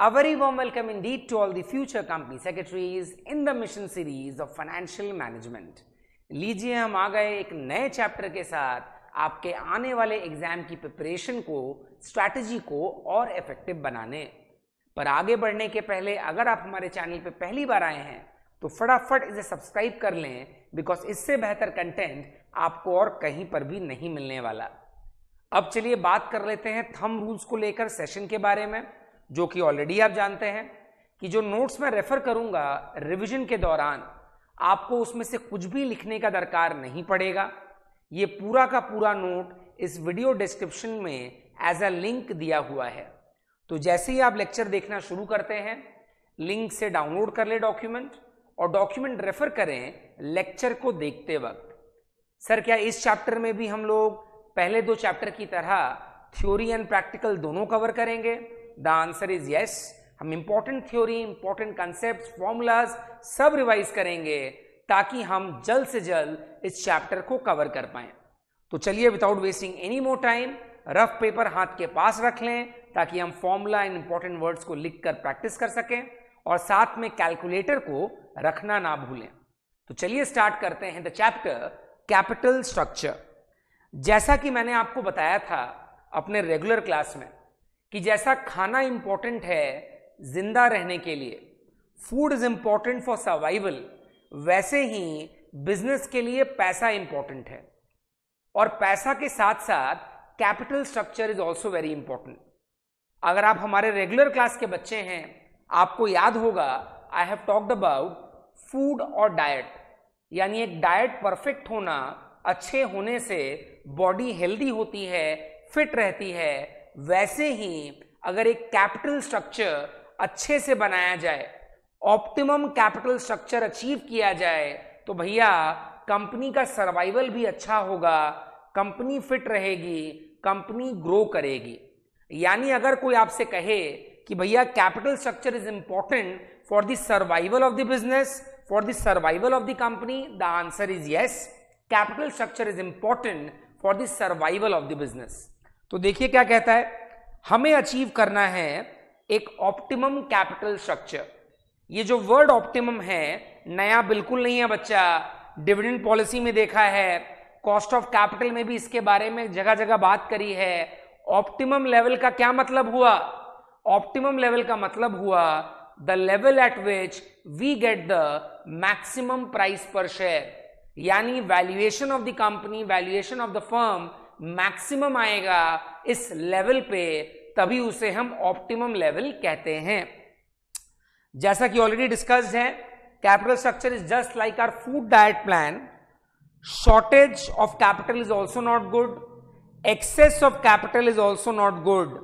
A very warm welcome indeed to all the future company secretaries in the mission series of financial management. लीजिए हम आ गए एक नए chapter के साथ आपके आने वाले एग्जाम की प्रिपरेशन को स्ट्रैटेजी को और इफेक्टिव बनाने पर आगे बढ़ने के पहले अगर आप हमारे चैनल पर पहली बार आए हैं तो फटाफट इसे सब्सक्राइब कर लें बिकॉज इससे बेहतर कंटेंट आपको और कहीं पर भी नहीं मिलने वाला अब चलिए बात कर लेते हैं थम रूल्स को लेकर सेशन के बारे में जो कि ऑलरेडी आप जानते हैं कि जो नोट्स मैं रेफर करूंगा रिवीजन के दौरान आपको उसमें से कुछ भी लिखने का दरकार नहीं पड़ेगा ये पूरा का पूरा नोट इस वीडियो डिस्क्रिप्शन में एज अ लिंक दिया हुआ है तो जैसे ही आप लेक्चर देखना शुरू करते हैं लिंक से डाउनलोड कर ले डॉक्यूमेंट और डॉक्यूमेंट रेफर करें लेक्चर को देखते वक्त सर क्या इस चैप्टर में भी हम लोग पहले दो चैप्टर की तरह थ्योरी एंड प्रैक्टिकल दोनों कवर करेंगे the answer is yes हम important theory important concept formulas सब रिवाइज करेंगे ताकि हम जल्द से जल्द इस चैप्टर को कवर कर पाए तो चलिए without wasting any more time rough paper हाथ के पास रख लें ताकि हम फॉर्मूला एंड इंपॉर्टेंट वर्ड्स को लिख कर प्रैक्टिस कर सकें और साथ में कैलकुलेटर को रखना ना भूलें तो चलिए स्टार्ट करते हैं द चैप्टर कैपिटल स्ट्रक्चर जैसा कि मैंने आपको बताया था अपने रेगुलर क्लास में कि जैसा खाना इंपॉर्टेंट है जिंदा रहने के लिए food is important for survival वैसे ही बिजनेस के लिए पैसा इंपॉर्टेंट है और पैसा के साथ साथ capital structure is also very important अगर आप हमारे रेगुलर क्लास के बच्चे हैं आपको याद होगा I have talked about food और डाइट यानी एक डाइट परफेक्ट होना अच्छे होने से बॉडी हेल्दी होती है फिट रहती है वैसे ही अगर एक कैपिटल स्ट्रक्चर अच्छे से बनाया जाए ऑप्टिमम कैपिटल स्ट्रक्चर अचीव किया जाए तो भैया कंपनी का सर्वाइवल भी अच्छा होगा कंपनी फिट रहेगी कंपनी ग्रो करेगी यानी अगर कोई आपसे कहे कि भैया capital structure is important for the survival of the business for the survival of the company the answer is yes capital structure is important for the survival of the business तो देखिए क्या कहता है हमें अचीव करना है एक optimum capital structure ये जो वर्ड ऑप्टिमम है नया बिल्कुल नहीं है बच्चा डिविडेंड पॉलिसी में देखा है कॉस्ट ऑफ कैपिटल में भी इसके बारे में जगह जगह बात करी है ऑप्टिमम लेवल का क्या मतलब हुआ ऑप्टिमम लेवल का मतलब हुआ the level at which we get the maximum price per share यानी valuation of the company valuation of the firm maximum आएगा इस लेवल पे तभी उसे हम ऑप्टिमम लेवल कहते हैं जैसा कि ऑलरेडी डिस्कस है capital structure is just like our food diet plan shortage of capital is also not good excess of capital is also not good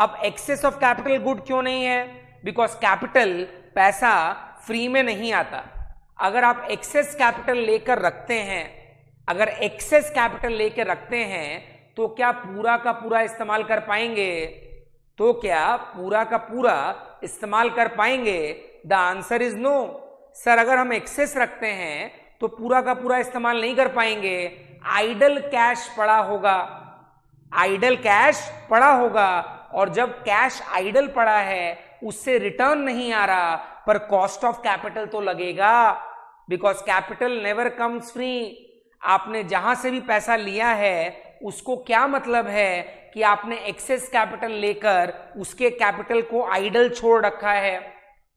अब एक्सेस ऑफ कैपिटल गुड क्यों नहीं है because capital पैसा free में नहीं आता अगर आप एक्सेस कैपिटल लेकर रखते हैं अगर एक्सेस कैपिटल लेके रखते हैं तो क्या पूरा का पूरा इस्तेमाल कर पाएंगे तो क्या पूरा का पूरा इस्तेमाल कर पाएंगे the answer is no sir अगर हम एक्सेस रखते हैं तो पूरा का पूरा इस्तेमाल नहीं कर पाएंगे आइडल कैश पड़ा होगा आइडल कैश पड़ा होगा और जब कैश आइडल पड़ा है उससे रिटर्न नहीं आ रहा पर कॉस्ट ऑफ कैपिटल तो लगेगा because capital never comes free आपने जहां से भी पैसा लिया है उसको क्या मतलब है कि आपने एक्सेस कैपिटल लेकर उसके कैपिटल को आइडल छोड़ रखा है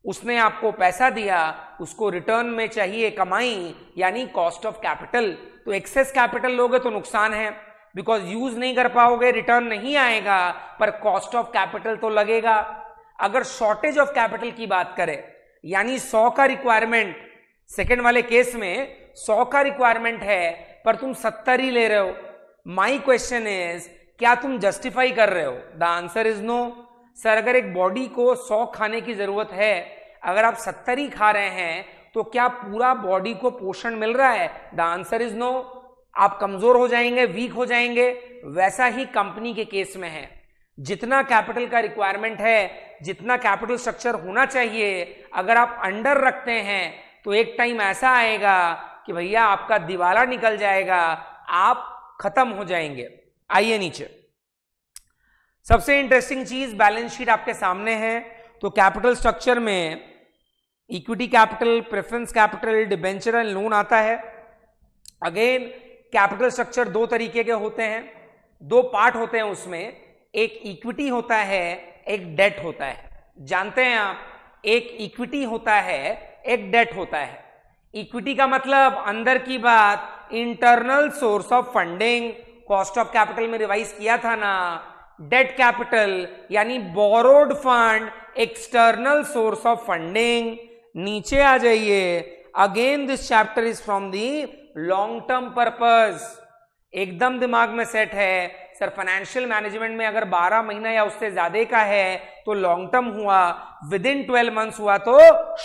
उसने आपको पैसा दिया उसको रिटर्न में चाहिए कमाई यानी कॉस्ट ऑफ कैपिटल तो एक्सेस कैपिटल लोगे तो नुकसान है बिकॉज यूज नहीं कर पाओगे रिटर्न नहीं आएगा पर कॉस्ट ऑफ कैपिटल तो लगेगा अगर शॉर्टेज ऑफ कैपिटल की बात करें यानी सौ का रिक्वायरमेंट सेकेंड वाले केस में सौ का रिक्वायरमेंट है पर तुम सत्तर ही ले रहे हो माई क्वेश्चन इज क्या तुम जस्टिफाई कर रहे हो the answer is no sir अगर एक बॉडी को सौ खाने की जरूरत है अगर आप सत्तर ही खा रहे हैं तो क्या पूरा बॉडी को पोषण मिल रहा है द आंसर इज नो आप कमजोर हो जाएंगे वीक हो जाएंगे वैसा ही कंपनी के केस में है जितना कैपिटल का रिक्वायरमेंट है जितना कैपिटल स्ट्रक्चर होना चाहिए अगर आप अंडर रखते हैं तो एक टाइम ऐसा आएगा कि भैया आपका दिवाला निकल जाएगा आप खत्म हो जाएंगे आइए नीचे सबसे इंटरेस्टिंग चीज बैलेंस शीट आपके सामने है तो कैपिटल स्ट्रक्चर में equity capital preference capital debenture and loan आता है अगेन कैपिटल स्ट्रक्चर दो तरीके के होते हैं दो पार्ट होते हैं उसमें एक इक्विटी होता है एक डेट होता है जानते हैं आप एक इक्विटी होता है एक डेट होता है इक्विटी का मतलब अंदर की बात internal source of funding cost of capital में रिवाइज किया था ना डेट कैपिटल यानी borrowed fund external source of funding नीचे आ जाइए again this chapter is from the long term purpose एकदम दिमाग में सेट है सर फाइनेंशियल मैनेजमेंट में अगर 12 महीना या उससे ज्यादा का है तो लॉन्ग टर्म हुआ विद इन 12 मंथ्स हुआ तो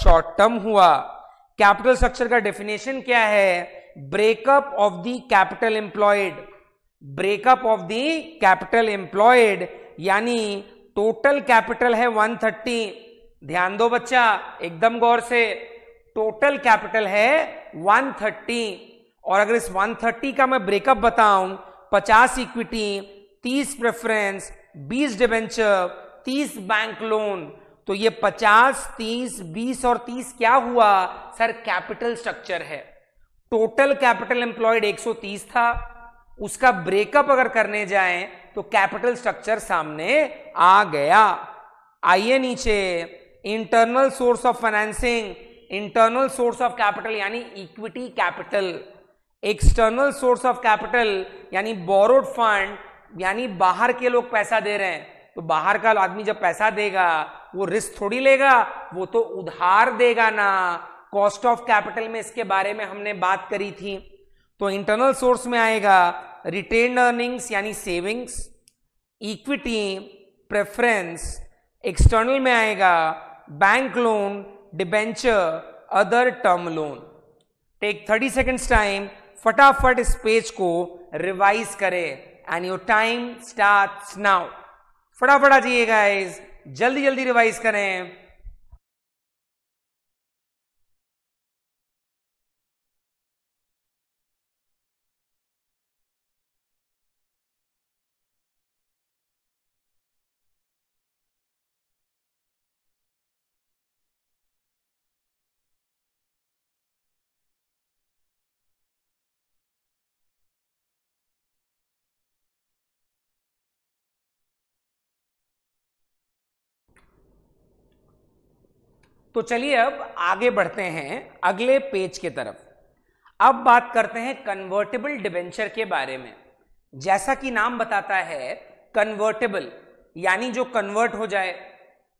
शॉर्ट टर्म हुआ कैपिटल स्ट्रक्चर का डेफिनेशन क्या है breakup of the capital employed breakup of the capital employed यानी टोटल कैपिटल है 130 ध्यान दो बच्चा एकदम गौर से टोटल कैपिटल है 130 और अगर इस 130 का मैं ब्रेकअप बताऊं 50 equity 30 preference 20 debenture 30 bank loan तो ये 50, 30, 20 और 30 क्या हुआ सर कैपिटल स्ट्रक्चर है टोटल कैपिटल एम्प्लॉयड 130 था उसका ब्रेकअप अगर करने जाए तो कैपिटल स्ट्रक्चर सामने आ गया आइए नीचे internal source of financing internal source of capital यानी equity capital external source of capital यानी बोरोड फंड यानी बाहर के लोग पैसा दे रहे हैं तो बाहर का आदमी जब पैसा देगा वो रिस्क थोड़ी लेगा वो तो उधार देगा ना कॉस्ट ऑफ कैपिटल में इसके बारे में हमने बात करी थी तो इंटरनल सोर्स में आएगा रिटेन अर्निंग्स यानी सेविंग्स इक्विटी प्रेफरेंस एक्सटर्नल में आएगा bank loan debenture other term loan take thirty seconds time फटाफट इस पेज को रिवाइज करें and your time start now फटाफट आ जाइए गाइज जल्दी जल्दी रिवाइज करें तो चलिए अब आगे बढ़ते हैं अगले पेज के तरफ अब बात करते हैं कन्वर्टेबल डिवेंचर के बारे में जैसा कि नाम बताता है कन्वर्टेबल यानी जो कन्वर्ट हो जाए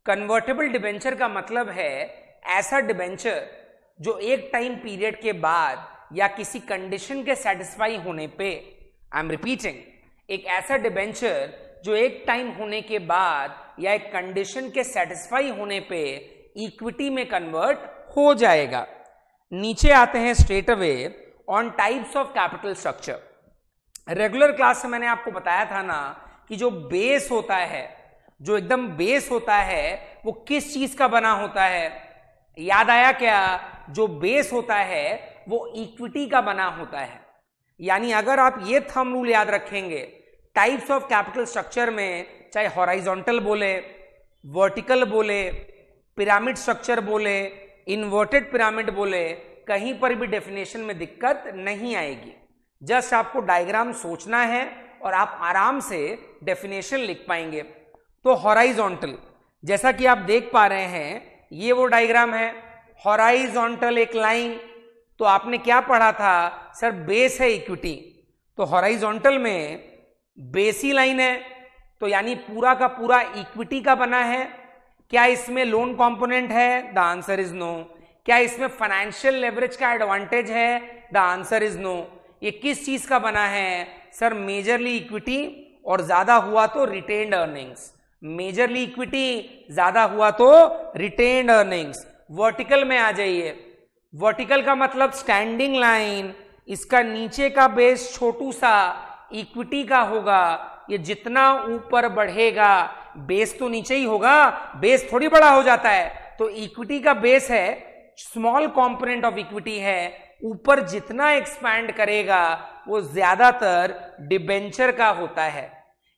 कन्वर्टेबल डिवेंचर का मतलब है ऐसा डिवेंचर जो एक टाइम पीरियड के बाद या किसी कंडीशन के सेटिस्फाई होने पे आई एम रिपीटिंग एक ऐसा डिवेंचर जो एक टाइम होने के बाद या एक कंडीशन के सेटिस्फाई होने पे इक्विटी में कन्वर्ट हो जाएगा नीचे आते हैं straight away on types of capital structure regular class से मैंने आपको बताया था ना कि जो बेस होता है जो एकदम बेस होता है वो किस चीज का बना होता है याद आया क्या जो बेस होता है वो इक्विटी का बना होता है यानी अगर आप ये थम रूल याद रखेंगे टाइप्स ऑफ कैपिटल स्ट्रक्चर में चाहे हॉराइजोंटल बोले वर्टिकल बोले पिरामिड स्ट्रक्चर बोले इन्वर्टेड पिरामिड बोले कहीं पर भी डेफिनेशन में दिक्कत नहीं आएगी जस्ट आपको डायग्राम सोचना है और आप आराम से डेफिनेशन लिख पाएंगे तो हॉराइजोंटल जैसा कि आप देख पा रहे हैं ये वो डायग्राम है हॉराइजोंटल एक लाइन तो आपने क्या पढ़ा था सर बेस है इक्विटी तो हॉराइजोंटल में बेसी लाइन है तो यानी पूरा का पूरा इक्विटी का बना है क्या इसमें लोन कंपोनेंट है द आंसर इज नो क्या इसमें फाइनेंशियल लेवरेज का एडवांटेज है द आंसर इज नो ये किस चीज का बना है सर मेजरली इक्विटी और ज्यादा हुआ तो रिटेन अर्निंग्स मेजरली इक्विटी ज्यादा हुआ तो रिटेन अर्निंग्स वर्टिकल में आ जाइए वर्टिकल का मतलब स्टैंडिंग लाइन इसका नीचे का बेस छोटू सा इक्विटी का होगा ये जितना ऊपर बढ़ेगा बेस तो नीचे ही होगा बेस थोड़ी बड़ा हो जाता है तो इक्विटी का बेस है स्मॉल कंपोनेंट ऑफ इक्विटी है ऊपर जितना एक्सपैंड करेगा वो ज्यादातर डिबेंचर का होता है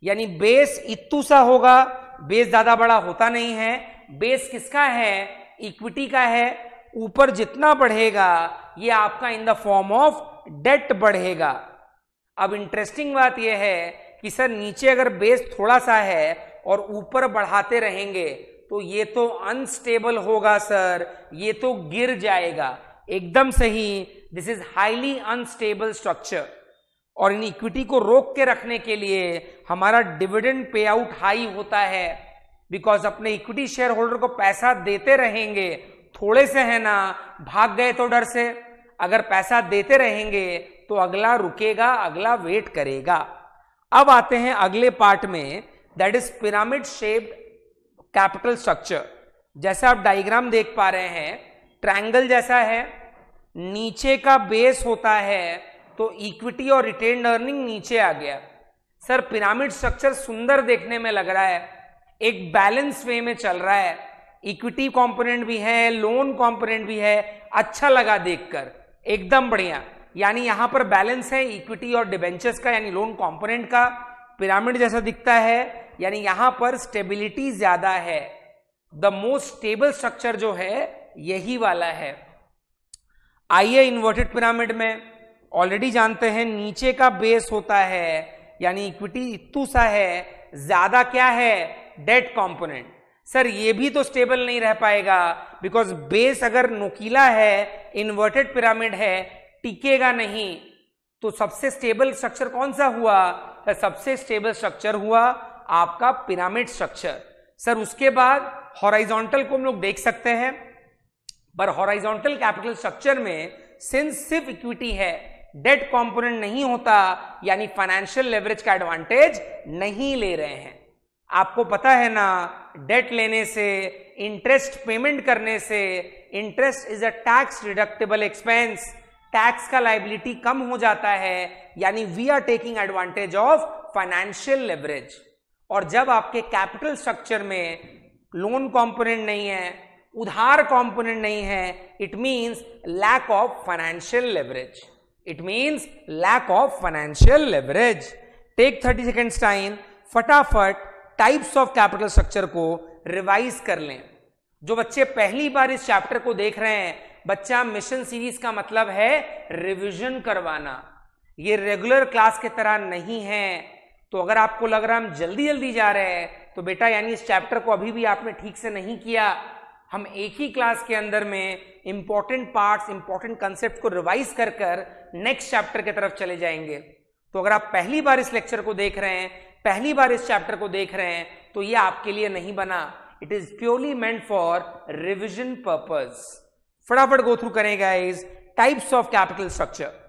यानी बेस इतू सा होगा बेस ज्यादा बड़ा होता नहीं है बेस किसका है इक्विटी का है ऊपर जितना बढ़ेगा ये आपका in the form of debt बढ़ेगा अब इंटरेस्टिंग बात यह है कि सर नीचे अगर बेस थोड़ा सा है और ऊपर बढ़ाते रहेंगे तो ये तो अनस्टेबल होगा सर ये तो गिर जाएगा एकदम सही this is highly unstable structure और इन इक्विटी को रोक के रखने के लिए हमारा डिविडेंड पे आउट हाई होता है बिकॉज अपने इक्विटी शेयर होल्डर को पैसा देते रहेंगे थोड़े से है ना भाग गए तो डर से अगर पैसा देते रहेंगे तो अगला रुकेगा अगला वेट करेगा अब आते हैं अगले पार्ट में that is pyramid shaped capital structure जैसा आप डायग्राम देख पा रहे हैं ट्रायंगल जैसा है नीचे का बेस होता है तो इक्विटी और रिटेन अर्निंग नीचे आ गया सर पिरामिड स्ट्रक्चर सुंदर देखने में लग रहा है एक बैलेंस वे में चल रहा है इक्विटी कंपोनेंट भी है लोन कंपोनेंट भी है अच्छा लगा देखकर एकदम बढ़िया यानी यहां पर बैलेंस है इक्विटी और डिबेंचर्स का यानी लोन कंपोनेंट का पिरामिड जैसा दिखता है यानी यहां पर स्टेबिलिटी ज्यादा है द मोस्ट स्टेबल स्ट्रक्चर जो है यही वाला है आइए इन्वर्टेड पिरामिड में ऑलरेडी जानते हैं नीचे का बेस होता है यानी इक्विटी इतू सा है ज्यादा क्या है डेट कंपोनेंट सर ये भी तो स्टेबल नहीं रह पाएगा बिकॉज बेस अगर नुकीला है इन्वर्टेड पिरामिड है टिकेगा नहीं तो सबसे स्टेबल स्ट्रक्चर कौन सा हुआ सबसे स्टेबल स्ट्रक्चर हुआ आपका पिरामिड स्ट्रक्चर सर उसके बाद हॉराइजोंटल को हम लोग देख सकते हैं पर हॉराइजोंटल कैपिटल स्ट्रक्चर में सिंस सिर्फ इक्विटी है डेट कंपोनेंट नहीं होता यानी फाइनेंशियल लेवरेज का एडवांटेज नहीं ले रहे हैं आपको पता है ना डेट लेने से इंटरेस्ट पेमेंट करने से interest is a tax deductible expense tax का लाइबिलिटी कम हो जाता है यानी we are taking advantage of financial leverage और जब आपके कैपिटल स्ट्रक्चर में लोन कंपोनेंट नहीं है उधार कंपोनेंट नहीं है it means lack of financial leverage it means lack of financial leverage take thirty second time फटाफट टाइप्स ऑफ कैपिटल स्ट्रक्चर को रिवाइज कर लें जो बच्चे पहली बार इस चैप्टर को देख रहे हैं बच्चा मिशन सीरीज का मतलब है रिवीजन करवाना ये रेगुलर क्लास की तरह नहीं है तो अगर आपको लग रहा है हम जल्दी जल्दी जा रहे हैं तो बेटा यानी इस चैप्टर को अभी भी आपने ठीक से नहीं किया हम एक ही क्लास के अंदर में इंपॉर्टेंट पार्ट्स इंपॉर्टेंट कंसेप्ट को रिवाइज कर कर नेक्स्ट चैप्टर की तरफ चले जाएंगे तो अगर आप पहली बार इस लेक्चर को देख रहे हैं पहली बार इस चैप्टर को देख रहे हैं तो ये आपके लिए नहीं बना it is purely meant for revision purpose फटाफट गो थ्रू करें guys types of capital structure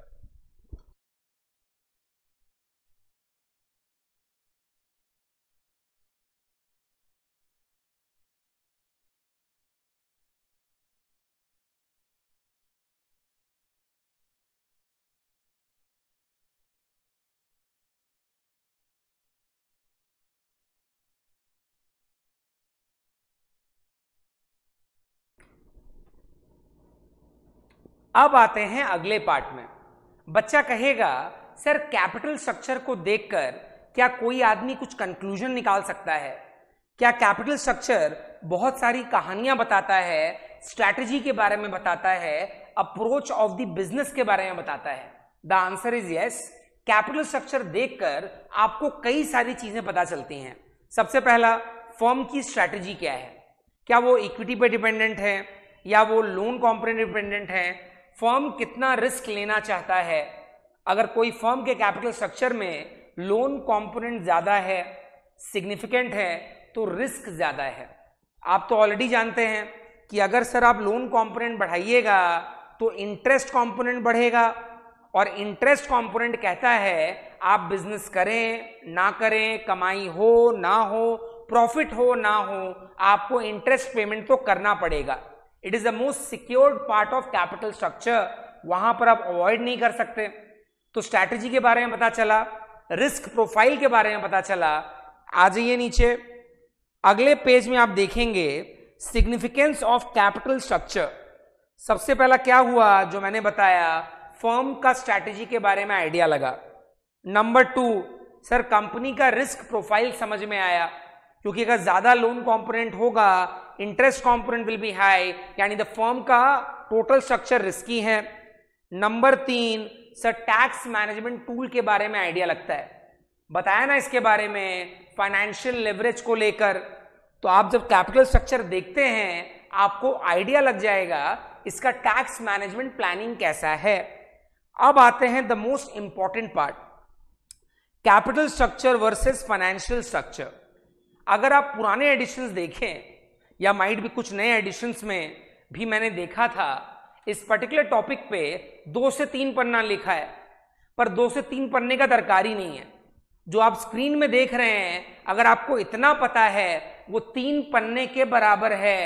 अब आते हैं अगले पार्ट में बच्चा कहेगा सर कैपिटल स्ट्रक्चर को देखकर क्या कोई आदमी कुछ कंक्लूजन निकाल सकता है क्या कैपिटल स्ट्रक्चर बहुत सारी कहानियां बताता है स्ट्रैटेजी के बारे में बताता है अप्रोच ऑफ द बिजनेस के बारे में बताता है the answer is yes capital structure देखकर आपको कई सारी चीजें पता चलती हैं सबसे पहला फर्म की स्ट्रैटेजी क्या है क्या वो इक्विटी पर डिपेंडेंट है या वो लोन कॉम्पोनेंट डिपेंडेंट है फॉर्म कितना रिस्क लेना चाहता है अगर कोई फॉर्म के कैपिटल स्ट्रक्चर में लोन कंपोनेंट ज़्यादा है सिग्निफिकेंट है तो रिस्क ज़्यादा है आप तो ऑलरेडी जानते हैं कि अगर सर आप लोन कंपोनेंट बढ़ाइएगा तो इंटरेस्ट कंपोनेंट बढ़ेगा और इंटरेस्ट कंपोनेंट कहता है आप बिजनेस करें ना करें कमाई हो ना हो प्रॉफिट हो ना हो आपको इंटरेस्ट पेमेंट तो करना पड़ेगा it is the most secured part of capital structure वहां पर आप अवॉइड नहीं कर सकते तो स्ट्रैटेजी के बारे में पता चला रिस्क प्रोफाइल के बारे में पता चला आ जाइए नीचे अगले पेज में आप देखेंगे सिग्निफिकेंस ऑफ कैपिटल स्ट्रक्चर सबसे पहला क्या हुआ जो मैंने बताया फर्म का स्ट्रैटेजी के बारे में आइडिया लगा नंबर टू सर कंपनी का रिस्क प्रोफाइल समझ में आया क्योंकि अगर ज्यादा लोन कंपोनेंट होगा interest component will be high यानी द फर्म का टोटल स्ट्रक्चर रिस्की है नंबर तीन सर टैक्स मैनेजमेंट टूल के बारे में आइडिया लगता है बताया ना इसके बारे में फाइनेंशियल लेवरेज को लेकर तो आप जब कैपिटल स्ट्रक्चर देखते हैं आपको आइडिया लग जाएगा इसका टैक्स मैनेजमेंट प्लानिंग कैसा है अब आते हैं the most important part capital structure versus financial structure अगर आप पुराने एडिशन देखें या माइट भी कुछ नए एडिशंस में भी मैंने देखा था इस पर्टिकुलर टॉपिक पे दो से तीन पन्ना लिखा है पर दो से तीन पन्ने का दरकारी नहीं है जो आप स्क्रीन में देख रहे हैं अगर आपको इतना पता है वो तीन पन्ने के बराबर है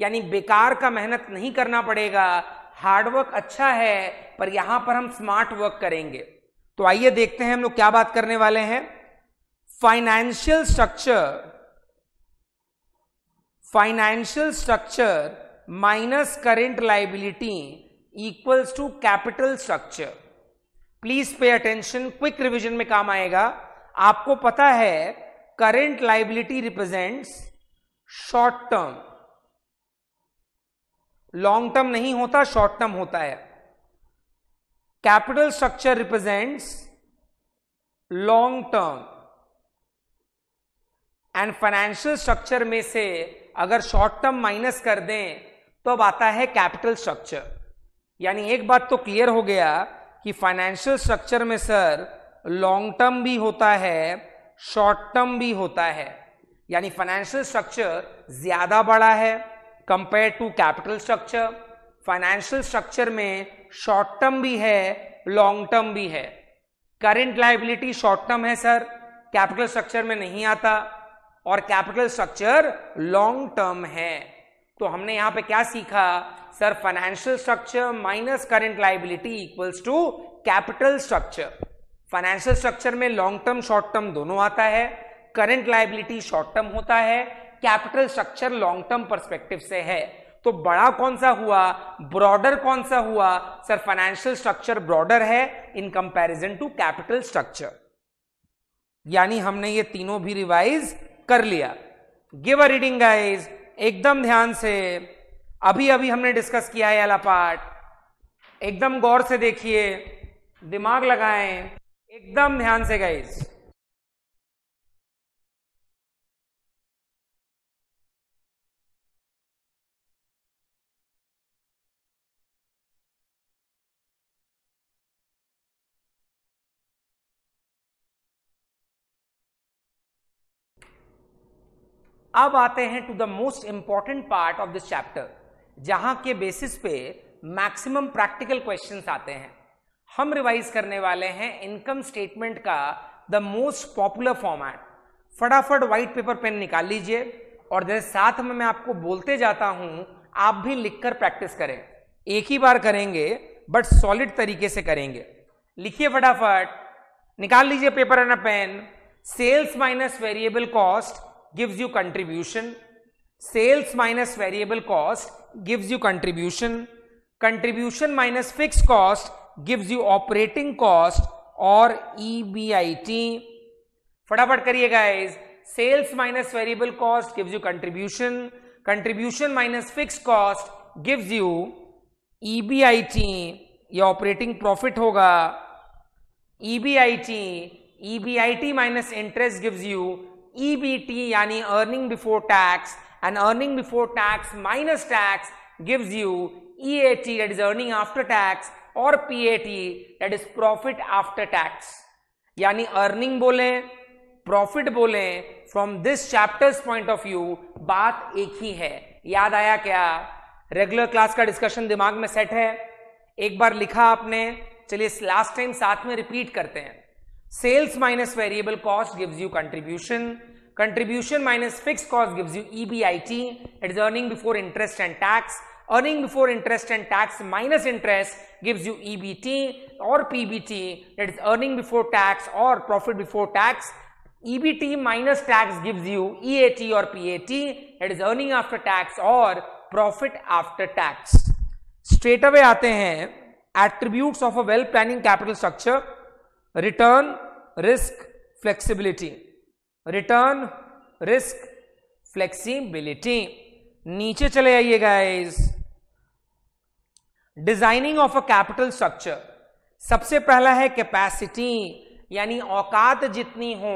यानी बेकार का मेहनत नहीं करना पड़ेगा हार्डवर्क अच्छा है पर यहां पर हम स्मार्ट वर्क करेंगे तो आइए देखते हैं हम लोग क्या बात करने वाले हैं financial structure financial structure minus current liability equals to capital structure please pay attention quick revision में काम आएगा आपको पता है current liability represents short term long term नहीं होता शॉर्ट टर्म होता है capital structure represents long term and financial structure में से अगर शॉर्ट टर्म माइनस कर दें तो अब आता है कैपिटल स्ट्रक्चर यानी एक बात तो क्लियर हो गया कि फाइनेंशियल स्ट्रक्चर में सर लॉन्ग टर्म भी होता है शॉर्ट टर्म भी होता है यानी फाइनेंशियल स्ट्रक्चर ज्यादा बड़ा है compare to capital structure financial structure में शॉर्ट टर्म भी है लॉन्ग टर्म भी है करेंट लाइबिलिटी शॉर्ट टर्म है सर कैपिटल स्ट्रक्चर में नहीं आता और कैपिटल स्ट्रक्चर लॉन्ग टर्म है तो हमने यहां पे क्या सीखा sir financial structure minus current liability equals to capital structure financial structure में लॉन्ग टर्म शॉर्ट टर्म दोनों आता है करंट लाइबिलिटी शॉर्ट टर्म होता है capital structure long term perspective से है तो बड़ा कौन सा हुआ ब्रॉडर कौन सा हुआ सर फाइनेंशियल स्ट्रक्चर ब्रॉडर है in comparison to capital structure यानी हमने ये तीनों भी रिवाइज कर लिया गिव अ रीडिंग गाइज एकदम ध्यान से अभी अभी हमने डिस्कस किया है अला पार्ट एकदम गौर से देखिए दिमाग लगाएं एकदम ध्यान से गाइज अब आते हैं to the most important part of this chapter जहां के बेसिस पे मैक्सिमम प्रैक्टिकल क्वेश्चन आते हैं हम रिवाइज करने वाले हैं इनकम स्टेटमेंट का द मोस्ट पॉपुलर फॉर्मैट फटाफट व्हाइट पेपर पेन निकाल लीजिए और जैसे साथ में मैं आपको बोलते जाता हूं आप भी लिखकर प्रैक्टिस करें एक ही बार करेंगे बट सॉलिड तरीके से करेंगे लिखिए फटाफट निकाल लीजिए paper and pen sales minus variable cost gives you contribution sales minus variable cost gives you contribution contribution minus fixed cost gives you operating cost और EBIT फटाफट करिए guys sales minus variable cost gives you contribution contribution minus fix cost gives you EBIT ये operating profit होगा EBIT EBIT minus interest gives you EBT यानी earning before tax and earning before tax minus tax gives you EAT that is earning after tax or PAT that is profit after tax. यानी earning बोले profit बोले from this chapter's point of view बात एक ही है याद आया क्या regular class का डिस्कशन दिमाग में सेट है एक बार लिखा आपने चलिए लास्ट टाइम साथ में रिपीट करते हैं Sales minus variable cost gives you contribution. Contribution minus fixed cost gives you EBIT. It is earning before interest and tax. Earning before interest and tax minus interest gives you EBT or PBT. It is earning before tax or profit before tax. EBT minus tax gives you EAT or PAT. It is earning after tax or profit after tax. Straight away आते हैं attributes of a well planning capital structure. Return risk flexibility return risk flexibility नीचे चले आइए guys designing of a capital structure सबसे पहला है capacity यानी औकात जितनी हो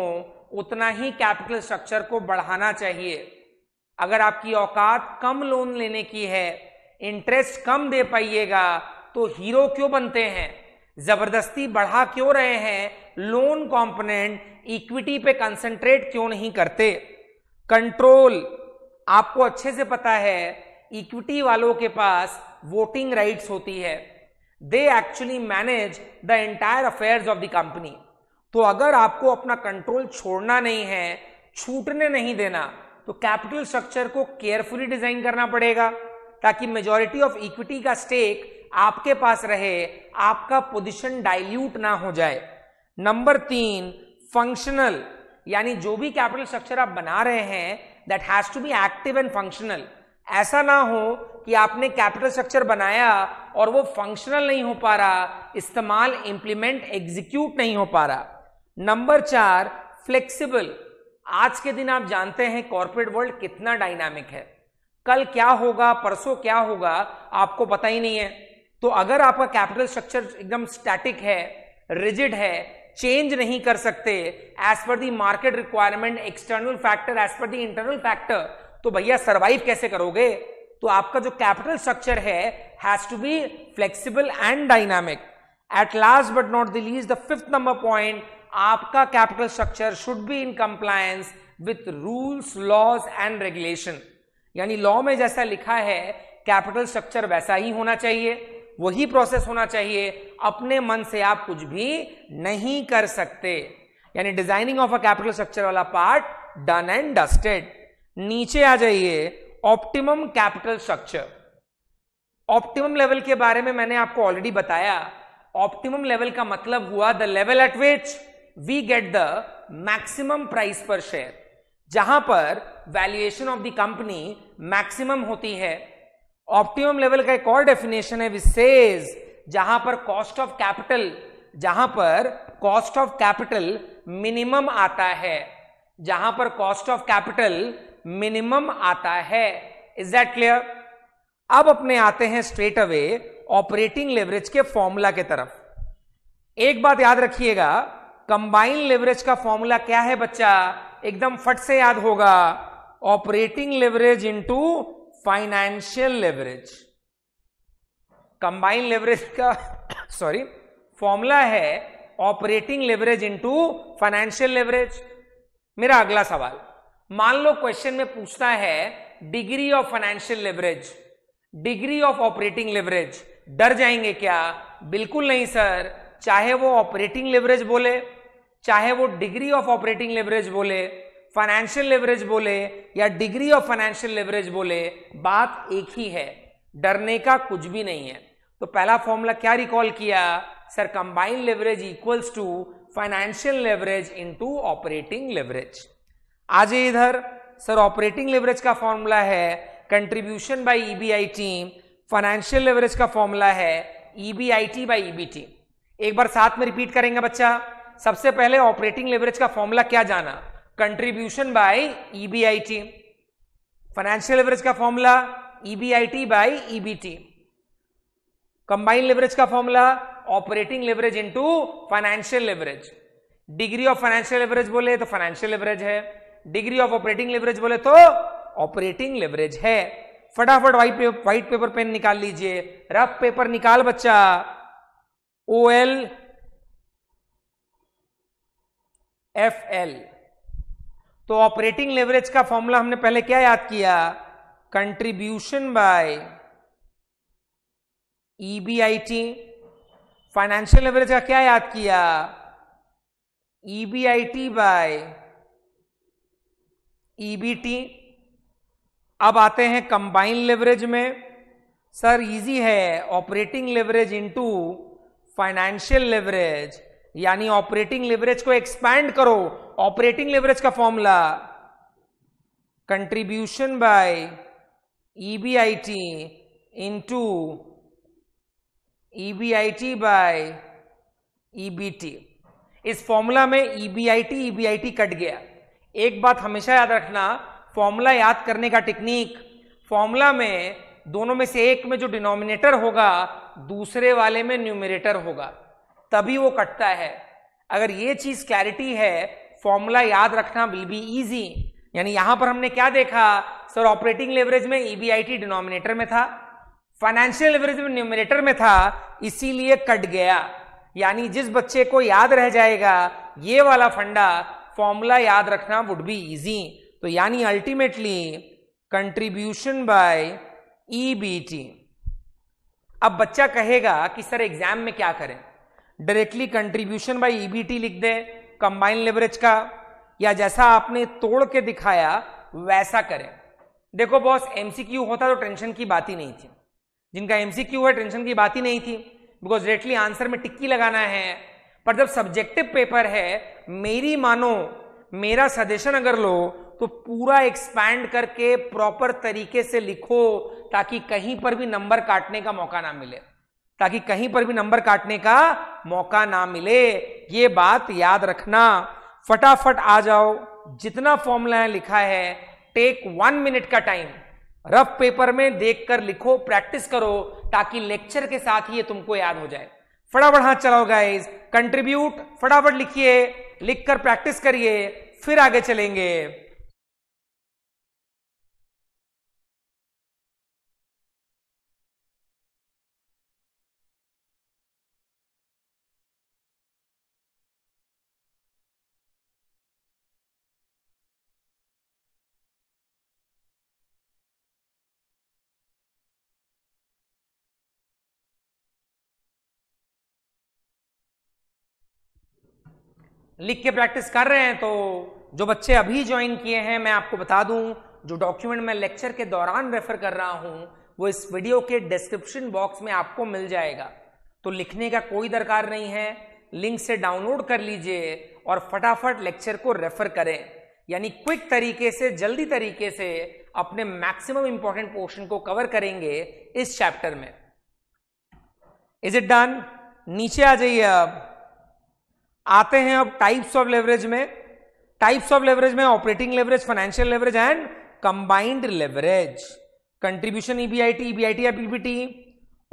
उतना ही कैपिटल स्ट्रक्चर को बढ़ाना चाहिए अगर आपकी औकात कम लोन लेने की है इंटरेस्ट कम दे पाइएगा तो हीरो क्यों बनते हैं जबरदस्ती बढ़ा क्यों रहे हैं लोन कंपोनेंट इक्विटी पे कंसंट्रेट क्यों नहीं करते कंट्रोल आपको अच्छे से पता है इक्विटी वालों के पास वोटिंग राइट्स होती है they actually manage the entire affairs of the company तो अगर आपको अपना कंट्रोल छोड़ना नहीं है छूटने नहीं देना तो कैपिटल स्ट्रक्चर को केयरफुली डिजाइन करना पड़ेगा ताकि मेजोरिटी ऑफ इक्विटी का स्टेक आपके पास रहे आपका पोजिशन डाइल्यूट ना हो जाए नंबर तीन फंक्शनल यानी जो भी कैपिटल स्ट्रक्चर आप बना रहे हैं that has to be active and functional ऐसा ना हो कि आपने कैपिटल स्ट्रक्चर बनाया और वो फंक्शनल नहीं हो पा रहा इस्तेमाल इंप्लीमेंट एग्जीक्यूट नहीं हो पा रहा नंबर चार फ्लेक्सिबल आज के दिन आप जानते हैं कॉर्पोरेट वर्ल्ड कितना डायनामिक है कल क्या होगा परसों क्या होगा आपको पता ही नहीं है तो अगर आपका कैपिटल स्ट्रक्चर एकदम स्टैटिक है रिजिड है चेंज नहीं कर सकते as per the market requirement external factor as per the internal factor तो भैया सरवाइव कैसे करोगे तो आपका जो कैपिटल स्ट्रक्चर है has to be flexible and dynamic at last but not the least the fifth number point आपका capital structure should be in compliance with rules laws and regulation यानी लॉ में जैसा लिखा है कैपिटल स्ट्रक्चर वैसा ही होना चाहिए वही प्रोसेस होना चाहिए अपने मन से आप कुछ भी नहीं कर सकते यानी designing of a capital structure वाला पार्ट डन एंड डस्टेड नीचे आ जाइए optimum capital structure optimum level के बारे में मैंने आपको ऑलरेडी बताया ऑप्टिमम लेवल का मतलब हुआ the level at which we get the maximum price per share जहां पर valuation of the company maximum होती है ऑप्टिमम लेवल का एक और डेफिनेशन है विच सेज जहां पर कॉस्ट ऑफ कैपिटल जहां पर कॉस्ट ऑफ कैपिटल मिनिमम आता है जहां पर कॉस्ट ऑफ कैपिटल मिनिमम आता है इज दैट क्लियर अब अपने आते हैं स्ट्रेट अवे ऑपरेटिंग लेवरेज के फॉर्मूला के तरफ एक बात याद रखिएगा कंबाइन लेवरेज का फॉर्मूला क्या है बच्चा एकदम फट से याद होगा operating leverage into financial leverage combined leverage का सॉरी फॉर्मूला है operating leverage into financial leverage मेरा अगला सवाल मान लो क्वेश्चन में पूछता है degree of financial leverage degree of operating leverage डर जाएंगे क्या बिल्कुल नहीं सर चाहे वो ऑपरेटिंग लेवरेज बोले चाहे वो डिग्री ऑफ ऑपरेटिंग लेवरेज बोले फाइनेंशियल लेवरेज बोले या डिग्री ऑफ फाइनेंशियल लेवरेज बोले बात एक ही है डरने का कुछ भी नहीं है तो पहला फॉर्मूला क्या रिकॉल किया sir combine leverage equals to financial leverage into operating leverage आज इधर सर ऑपरेटिंग लेवरेज का फॉर्मूला है contribution by EBIT financial leverage का फॉर्मूला है ईबीआईटी बाय ईबीटी एक बार साथ में रिपीट करेंगे बच्चा सबसे पहले ऑपरेटिंग लेवरेज का फॉर्मूला क्या जाना contribution by EBIT financial leverage का formula EBIT by EBT combined leverage का formula operating leverage into financial leverage degree of financial leverage बोले तो फाइनेंशियल लेवरेज है डिग्री ऑफ ऑपरेटिंग लेवरेज बोले तो ऑपरेटिंग लेवरेज है फटाफट व्हाइट व्हाइट पेपर पेन निकाल लीजिए रफ पेपर निकाल बच्चा ओ एल एफ एल तो ऑपरेटिंग लेवरेज का फॉर्मूला हमने पहले क्या याद किया contribution by EBIT financial leverage का क्या याद किया ईबीआईटी बाय ईबीटी अब आते हैं कंबाइन लेवरेज में सर इजी है operating leverage into financial leverage यानी ऑपरेटिंग लेवरेज को एक्सपैंड करो ऑपरेटिंग लेवरेज का formula contribution by EBIT into EBIT by EBT इस फॉर्मूला में EBIT e EBIT e cut गया एक बात हमेशा याद रखना फॉर्मूला याद करने का टेक्निक फॉर्मूला में दोनों में से एक में जो डिनोमिनेटर होगा दूसरे वाले में न्यूमिनेटर होगा तभी वो कटता है अगर ये चीज क्लैरिटी है फॉर्मूला याद रखना विल बी इजी यानी यहां पर हमने क्या देखा सर ऑपरेटिंग लेवरेज में ईबीआईटी e डिनोमिनेटर में था फाइनेंशियल लेवरेज में न्यूमिनेटर में था इसीलिए कट गया यानी जिस बच्चे को याद रह जाएगा ये वाला फंडा फॉर्मूला याद रखना वुड बी इजी तो यानी अल्टीमेटली कंट्रीब्यूशन बाय ईबीटी अब बच्चा कहेगा कि सर एग्जाम में क्या करें डायरेक्टली कंट्रीब्यूशन बाय ईबीटी लिख दे कंबाइन लेवरेज का या जैसा आपने तोड़ के दिखाया वैसा करें देखो बॉस एमसीक्यू होता तो टेंशन की बात ही नहीं थी जिनका एमसीक्यू है टेंशन की बात ही नहीं थी बिकॉज डायरेक्टली आंसर में टिक्की लगाना है पर जब सब्जेक्टिव पेपर है मेरी मानो मेरा सजेशन अगर लो तो पूरा एक्सपैंड करके प्रॉपर तरीके से लिखो ताकि कहीं पर भी नंबर काटने का मौका ना मिले ताकि कहीं पर भी नंबर काटने का मौका ना मिले ये बात याद रखना फटाफट आ जाओ जितना फॉर्मूला लिखा है टेक वन मिनट का टाइम रफ पेपर में देखकर लिखो प्रैक्टिस करो ताकि लेक्चर के साथ ही ये तुमको याद हो जाए फटाफट हाथ चलाओ गाइज कंट्रीब्यूट फटाफट लिखिए लिखकर प्रैक्टिस करिए फिर आगे चलेंगे लिख के प्रैक्टिस कर रहे हैं तो जो बच्चे अभी ज्वाइन किए हैं मैं आपको बता दूं जो डॉक्यूमेंट मैं लेक्चर के दौरान रेफर कर रहा हूं वो इस वीडियो के डिस्क्रिप्शन बॉक्स में आपको मिल जाएगा तो लिखने का कोई दरकार नहीं है लिंक से डाउनलोड कर लीजिए और फटाफट लेक्चर को रेफर करें यानी क्विक तरीके से जल्दी तरीके से अपने मैक्सिमम इंपॉर्टेंट पोर्शन को कवर करेंगे इस चैप्टर में इज इट डन नीचे आ जाइए अब आते हैं अब टाइप्स ऑफ लेवरेज में टाइप्स ऑफ लेवरेज में operating leverage financial leverage and combined leverage contribution EBIT EBIT या पीबीटी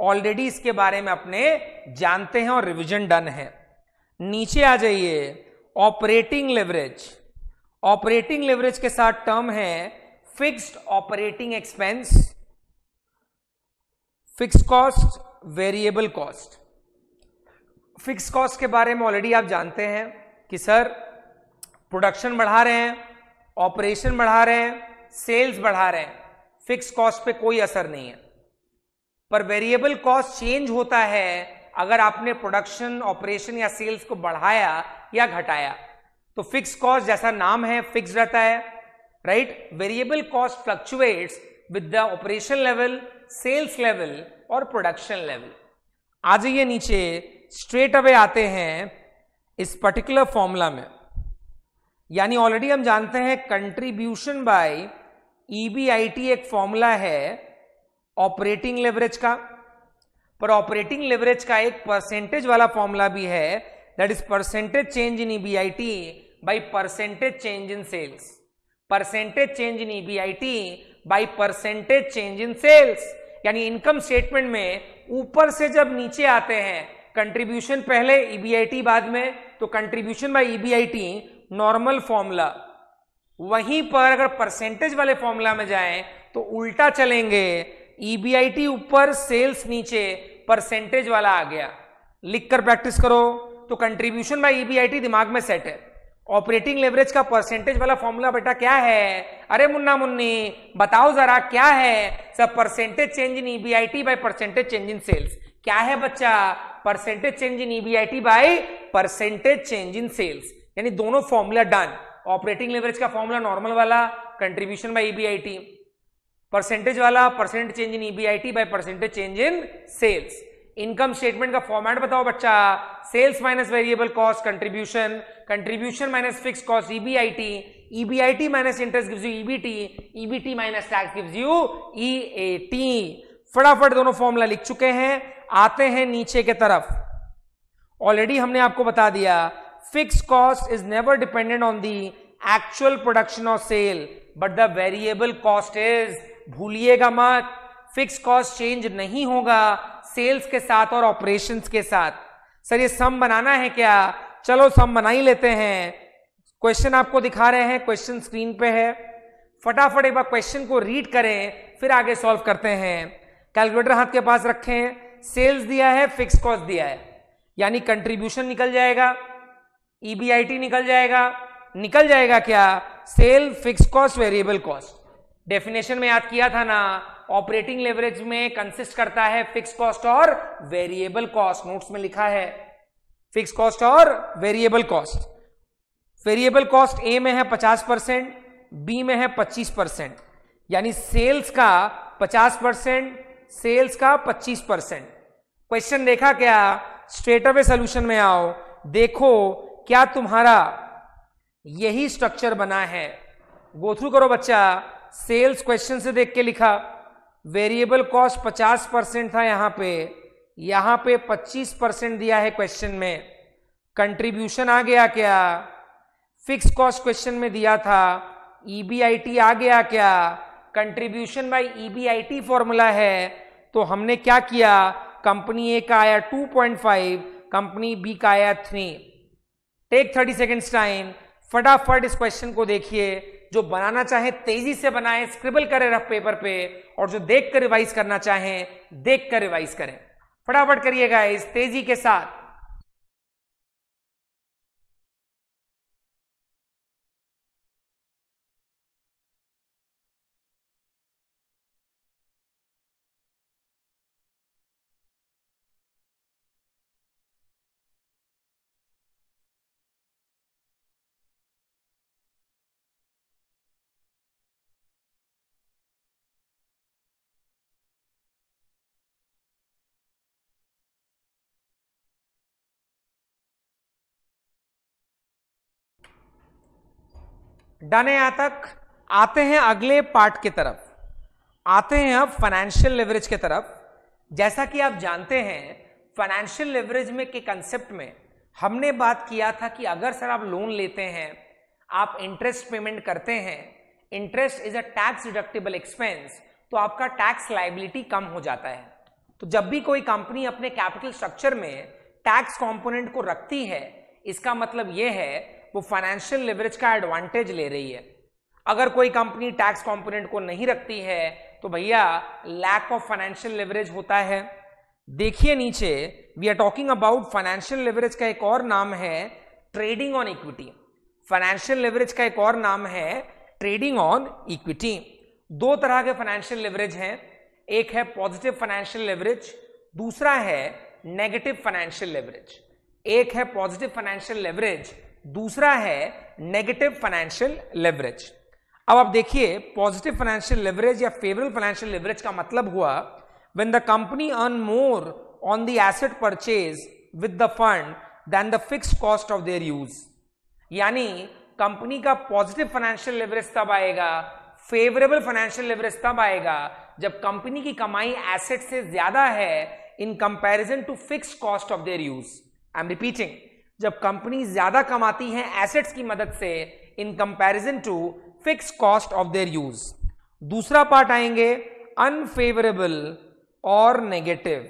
ऑलरेडी इसके बारे में अपने जानते हैं और रिविजन डन है नीचे आ जाइए ऑपरेटिंग लेवरेज ऑपरेटिंग लेवरेज के साथ टर्म है fixed operating expense fix cost variable cost fix cost के बारे में ऑलरेडी आप जानते हैं कि सर प्रोडक्शन बढ़ा रहे हैं ऑपरेशन बढ़ा रहे हैं सेल्स बढ़ा रहे हैं फिक्स कॉस्ट पे कोई असर नहीं है पर वेरिएबल कॉस्ट चेंज होता है अगर आपने प्रोडक्शन ऑपरेशन या सेल्स को बढ़ाया या घटाया तो फिक्स कॉस्ट जैसा नाम है फिक्स रहता है right variable cost fluctuates with the operation level sales level और प्रोडक्शन लेवल आ जाइए नीचे स्ट्रेट अवे आते हैं इस पर्टिकुलर फॉर्मूला में यानी ऑलरेडी हम जानते हैं कंट्रीब्यूशन बाय ईबीआईटी एक फॉर्मूला है ऑपरेटिंग लेवरेज का पर ऑपरेटिंग लेवरेज का एक परसेंटेज वाला फॉर्मूला भी है that is percentage change in EBIT by percentage change in sales percentage change in EBIT by percentage change in sales यानी इनकम स्टेटमेंट में ऊपर से जब नीचे आते हैं कंट्रीब्यूशन पहले ईबीआईटी e बाद में तो contribution by EBIT normal formula वहीं पर अगर परसेंटेज वाले फॉर्मूला में जाएं तो उल्टा चलेंगे ईबीआईटी e ऊपर सेल्स नीचे परसेंटेज वाला आ गया लिखकर प्रैक्टिस करो तो कंट्रीब्यूशन बाय ईबीआईटी दिमाग में सेट है ऑपरेटिंग लेवरेज का परसेंटेज वाला फॉर्मूला बेटा क्या है अरे मुन्ना मुन्नी बताओ जरा क्या है sir percentage change in EBIT by percentage change in sales क्या है बच्चा percentage change in EBIT by percentage change in sales यानी दोनों फॉर्मूला डन ऑपरेटिंग लेवरेज का फॉर्मूला नॉर्मल वाला कंट्रीब्यूशन बाय ईबीआईटी परसेंटेज वाला percent change in EBIT by percentage change in sales income statement का format बताओ बच्चा sales minus variable cost contribution contribution minus fix cost EBIT EBIT minus interest gives you EBT EBT minus tax gives you EAT फटाफट दोनों formula लिख चुके हैं आते हैं नीचे के तरफ ऑलरेडी हमने आपको बता दिया fix cost is never dependent on the actual production और sale but the variable cost is भूलिएगा मत फिक्स कॉस्ट चेंज नहीं होगा सेल्स के साथ और ऑपरेशंस के साथ सर ये सम बनाना है क्या चलो सम बना ही लेते हैं क्वेश्चन आपको दिखा रहे हैं क्वेश्चन स्क्रीन पे है फटाफट एक बार क्वेश्चन को रीड करें फिर आगे सॉल्व करते हैं कैलकुलेटर हाथ के पास रखें सेल्स दिया है फिक्स कॉस्ट दिया है यानी कंट्रीब्यूशन निकल जाएगा ईबीआईटी e निकल जाएगा निकल जाएगा क्या sale fix cost variable cost definition में याद किया था ना ऑपरेटिंग लेवरेज में कंसिस्ट करता है फिक्स कॉस्ट और वेरिएबल कॉस्ट नोट्स में लिखा है फिक्स कॉस्ट और variable cost variable cost A में है 50 परसेंट बी में है 25 परसेंट यानी सेल्स का 50 परसेंट सेल्स का 25 परसेंट क्वेश्चन देखा क्या स्ट्रेट अवे सोल्यूशन में आओ देखो क्या तुम्हारा यही स्ट्रक्चर बना है गो थ्रू करो बच्चा सेल्स क्वेश्चन से देख के लिखा वेरिएबल कॉस्ट 50 परसेंट था यहां पे यहां पे 25 परसेंट दिया है क्वेश्चन में कंट्रीब्यूशन आ गया क्या फिक्स कॉस्ट क्वेश्चन में दिया था ईबीआईटी e आ गया क्या contribution by EBIT e formula है तो हमने क्या किया कंपनी ए का आया 2.5 कंपनी बी का आया 3 टेक 30 सेकेंड्स टाइम फटाफट इस क्वेश्चन को देखिए जो बनाना चाहे तेजी से बनाएं स्क्रिबल करें रफ पेपर पे और जो देख कर रिवाइज करना चाहें देख कर रिवाइज करें फटाफट करिएगा इस तेजी के साथ डन है यहां तक आते हैं अगले पार्ट की तरफ आते हैं अब फाइनेंशियल लेवरेज की तरफ जैसा कि आप जानते हैं फाइनेंशियल लेवरेज में के कंसेप्ट में हमने बात किया था कि अगर सर आप लोन लेते हैं आप इंटरेस्ट पेमेंट करते हैं interest is a tax deductible expense तो आपका टैक्स लाइबिलिटी कम हो जाता है तो जब भी कोई कंपनी अपने कैपिटल स्ट्रक्चर में टैक्स कंपोनेंट को रखती है इसका मतलब यह है वो फाइनेंशियल लेवरेज का एडवांटेज ले रही है अगर कोई कंपनी टैक्स कंपोनेंट को नहीं रखती है तो भैया लैक ऑफ फाइनेंशियल लेवरेज होता है देखिए नीचे we are talking about financial leverage का एक और नाम है trading on equity financial leverage का एक और नाम है ट्रेडिंग ऑन इक्विटी दो तरह के फाइनेंशियल लेवरेज हैं एक है पॉजिटिव फाइनेंशियल लेवरेज दूसरा है नेगेटिव फाइनेंशियल लेवरेज एक है पॉजिटिव फाइनेंशियल लेवरेज दूसरा है नेगेटिव फाइनेंशियल लेवरेज अब आप देखिए पॉजिटिव फाइनेंशियल लेवरेज या फेवरेबल फाइनेंशियल लेवरेज का मतलब हुआ when the company earn more on the asset purchase with the fund then the fix cost of their use यानी कंपनी का पॉजिटिव फाइनेंशियल लेवरेज तब आएगा फेवरेबल फाइनेंशियल लेवरेज तब आएगा जब कंपनी की कमाई एसेट से ज्यादा है in comparison to fix cost of their use I am repeating जब कंपनी ज्यादा कमाती हैं एसेट्स की मदद से in comparison to fix cost of their use दूसरा पार्ट आएंगे अनफेवरेबल और नेगेटिव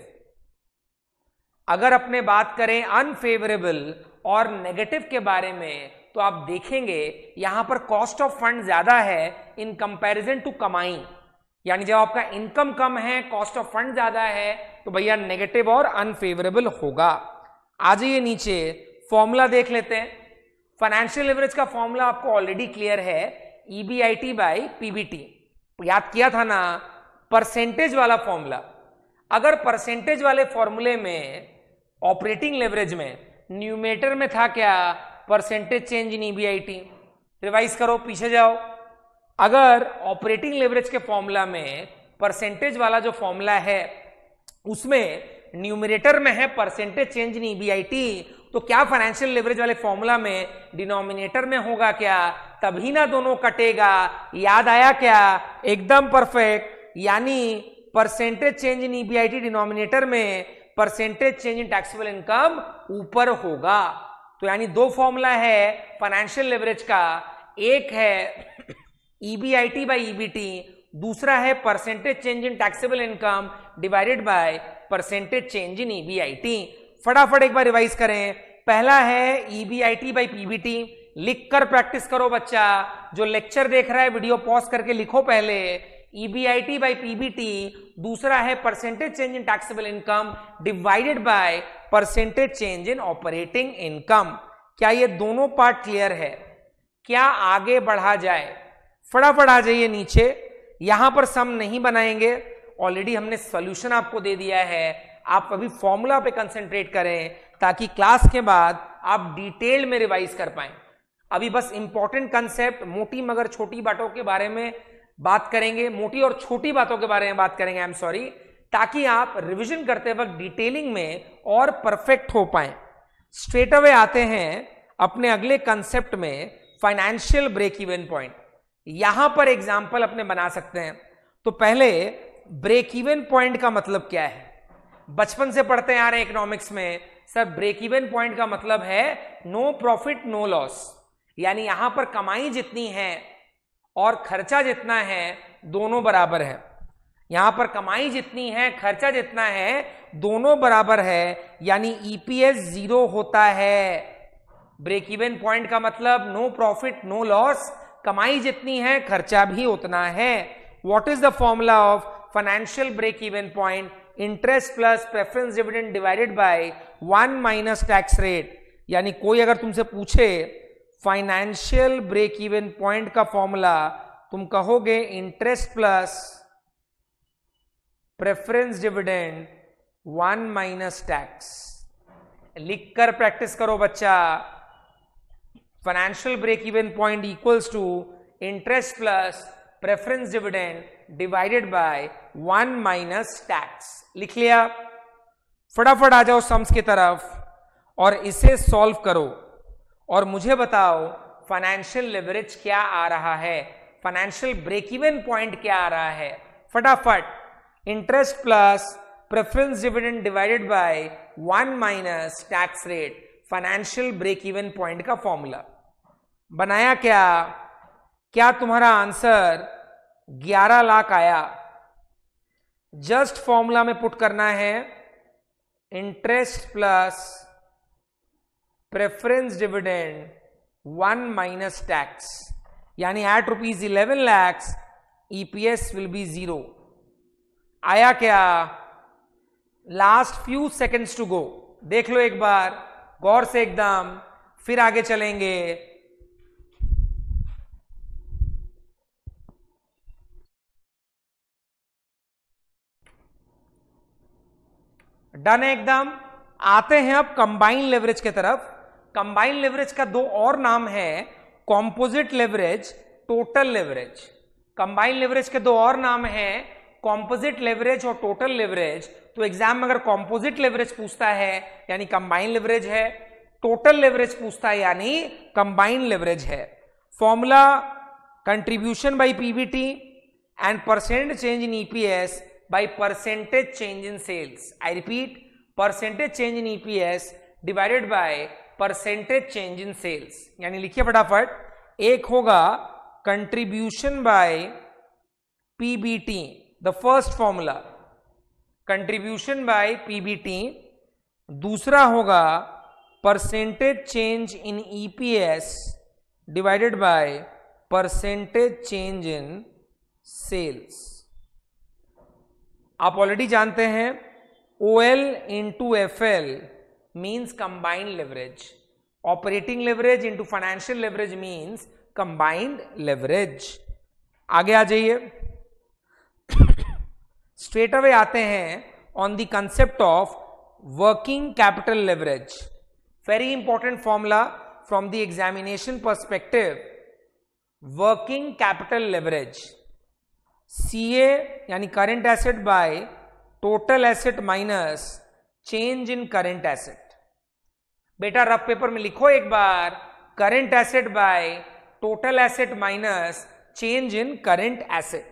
अगर अपने बात करें अनफेवरेबल और नेगेटिव के बारे में तो आप देखेंगे यहां पर कॉस्ट ऑफ फंड ज्यादा है इन कंपैरिजन टू कमाई यानी जब आपका इनकम कम है कॉस्ट ऑफ फंड ज्यादा है तो भैया नेगेटिव और अनफेवरेबल होगा आ जाइए नीचे फॉर्मूला देख लेते हैं फाइनेंशियल लेवरेज का फॉर्मूला आपको ऑलरेडी क्लियर है ईबीआईटी बाई पीबीटी याद किया था ना परसेंटेज वाला फॉर्मूला अगर परसेंटेज वाले फॉर्मूले में ऑपरेटिंग लेवरेज में न्यूमेटर में था क्या percentage change in EBIT revise करो पीछे जाओ अगर ऑपरेटिंग लेवरेज के फॉर्मूला में परसेंटेज वाला जो फॉर्मूला है उसमें न्यूमिनेटर में है परसेंटेज चेंज इन ईबीआईटी तो क्या फाइनेंशियल लेवरेज वाले फॉर्मूला में डिनोमिनेटर में होगा क्या तभी ना दोनों कटेगा याद आया क्या एकदम परफेक्ट यानी percentage change in EBIT denominator में percentage change in taxable income ऊपर होगा तो यानी दो फॉर्मूला है फाइनेंशियल लेवरेज का एक है ईबीआईटी बाई ईबीटी दूसरा है percentage change in taxable income divided by percentage change in EBIT फटाफट एक बार रिवाइज करें पहला है ईबीआईटी बाई पीबीटी लिखकर प्रैक्टिस करो बच्चा जो लेक्चर देख रहा है वीडियो पॉज करके लिखो पहले ईबीआईटी बाई पीबीटी दूसरा है percentage change in taxable income divided by percentage change in operating income क्या ये दोनों पार्ट क्लियर है क्या आगे बढ़ा जाए फटाफट आ जाइए नीचे यहां पर सम नहीं बनाएंगे ऑलरेडी हमने सोल्यूशन आपको दे दिया है आप अभी फॉर्मूला पे कंसेंट्रेट करें ताकि क्लास के बाद आप डिटेल में रिवाइज कर पाए अभी बस इंपॉर्टेंट कंसेप्ट मोटी मगर छोटी बातों के बारे में बात करेंगे मोटी और छोटी बातों के बारे में बात करेंगे आई एम सॉरी ताकि आप रिविजन करते वक्त डिटेलिंग में और परफेक्ट हो पाए स्ट्रेट अवे आते हैं अपने अगले कंसेप्ट में फाइनेंशियल ब्रेक इवन पॉइंट यहां पर एग्जाम्पल अपने बना सकते हैं तो पहले ब्रेक इवन पॉइंट का मतलब क्या है बचपन से पढ़ते आ रहे हैं इकोनॉमिक्स में सर ब्रेक इवन पॉइंट का मतलब है नो प्रॉफिट नो लॉस यानी यहां पर कमाई जितनी है और खर्चा जितना है दोनों बराबर है यहां पर कमाई जितनी है खर्चा जितना है दोनों बराबर है यानी ईपीएस e जीरो होता है ब्रेक इवन पॉइंट का मतलब नो प्रॉफिट नो लॉस कमाई जितनी है खर्चा भी उतना है what is the formula of financial break even point interest plus preference dividend divided by one minus tax rate यानी कोई अगर तुमसे पूछे फाइनेंशियल ब्रेक इवन पॉइंट का फॉर्मूला तुम कहोगे interest plus preference dividend one minus tax लिखकर practice करो बच्चा financial break even point equals to interest plus preference dividend divided by one minus tax लिख लिया फटाफट आ जाओ सम्स की तरफ और इसे सॉल्व करो और मुझे बताओ फाइनेंशियल लेवरेज क्या आ रहा है फाइनेंशियल ब्रेक इवन पॉइंट क्या आ रहा है फटाफट interest plus preference dividend divided by one minus tax rate financial break even point का फॉर्मूला बनाया क्या क्या तुम्हारा आंसर 11 लाख आया जस्ट फॉर्मूला में पुट करना है interest plus preference dividend one minus tax यानी eight rupees eleven lakhs EPS will be zero आया क्या last few seconds to go देख लो एक बार गौर से एकदम फिर आगे चलेंगे डन है एकदम आते हैं अब कंबाइन लेवरेज के तरफ कंबाइन लेवरेज का दो और नाम है composite leverage total leverage combine leverage के दो और नाम है कॉम्पोजिट लेवरेज और टोटल लेवरेज तो एग्जाम में अगर कॉम्पोजिट लेवरेज पूछता है यानी कंबाइन लेवरेज है टोटल लेवरेज पूछता है यानी कंबाइन लेवरेज है formula contribution by PBT and percent change in EPS by percentage change in sales. I repeat, percentage change in EPS divided by percentage change in sales. यानी लिखिए फटाफट एक होगा contribution by PBT, the first formula. contribution by pbt दूसरा होगा percentage change in eps divided by percentage change in sales आप already जानते हैं O L into F L means combined leverage operating leverage into financial leverage means combined leverage आगे आ जाइए straight away आते हैं on the concept of working capital leverage very important formula from the examination perspective working capital leverage see यानी current asset by total asset minus change in current asset बेटा rough paper में लिखो एक बार current asset by total asset minus change in current asset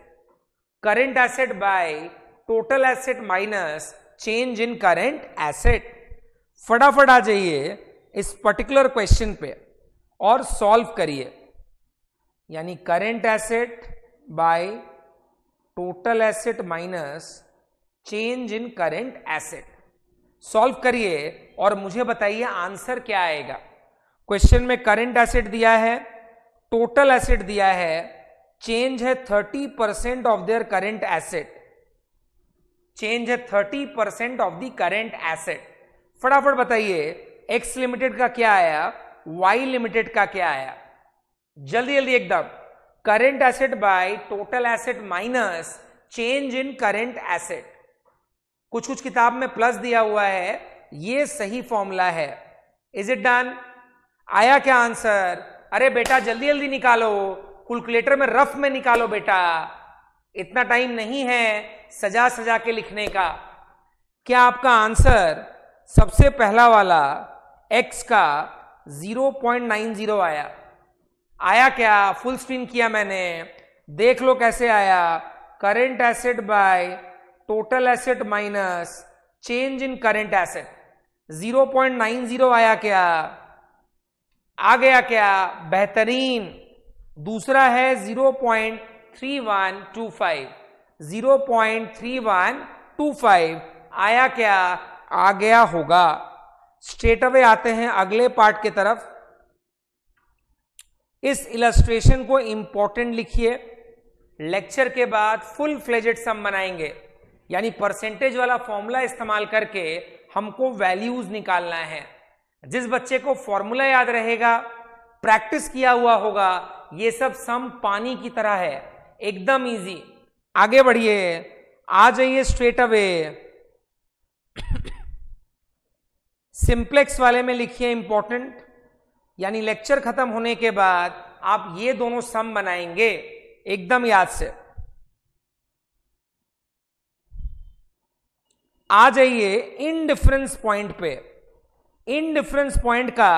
current asset by total asset minus change in current asset फटाफट आ जाइए इस particular question पे और सॉल्व करिए यानी current asset by total asset minus change in current asset solve करिए और मुझे बताइए आंसर क्या आएगा क्वेश्चन में करंट एसेट दिया है टोटल एसेट दिया है चेंज है 30 percent of their current asset change है 30 percent of the current asset फटाफट बताइए एक्स लिमिटेड का क्या आया वाई लिमिटेड का क्या आया जल्दी जल्दी एकदम current asset by total asset minus change in current asset कुछ कुछ किताब में प्लस दिया हुआ है ये सही फॉर्मूला है इज इट डन आया क्या आंसर अरे बेटा जल्दी जल्दी निकालो कैलकुलेटर में रफ में निकालो बेटा इतना टाइम नहीं है सजा सजा के लिखने का क्या आपका आंसर सबसे पहला वाला एक्स का 0.90 आया आया क्या फुल स्ट्रीम किया मैंने देख लो कैसे आया current asset by total asset minus change in current asset 0.90 आया क्या आ गया क्या बेहतरीन दूसरा है 0.3125 0.3125 आया क्या आ गया होगा स्ट्रेट अवे आते हैं अगले पार्ट के तरफ इस इलस्ट्रेशन को इंपॉर्टेंट लिखिए लेक्चर के बाद फुल फ्लेजेड सम बनाएंगे यानी परसेंटेज वाला फॉर्मूला इस्तेमाल करके हमको वैल्यूज निकालना है जिस बच्चे को फॉर्मूला याद रहेगा प्रैक्टिस किया हुआ होगा ये सब सम पानी की तरह है एकदम इजी आगे बढ़िए आ जाइए स्ट्रेट अवे सिंप्लेक्स वाले में लिखिए इंपॉर्टेंट यानी लेक्चर खत्म होने के बाद आप ये दोनों सम बनाएंगे एकदम याद से आ जाइए इन डिफरेंस पॉइंट पे इन डिफरेंस पॉइंट का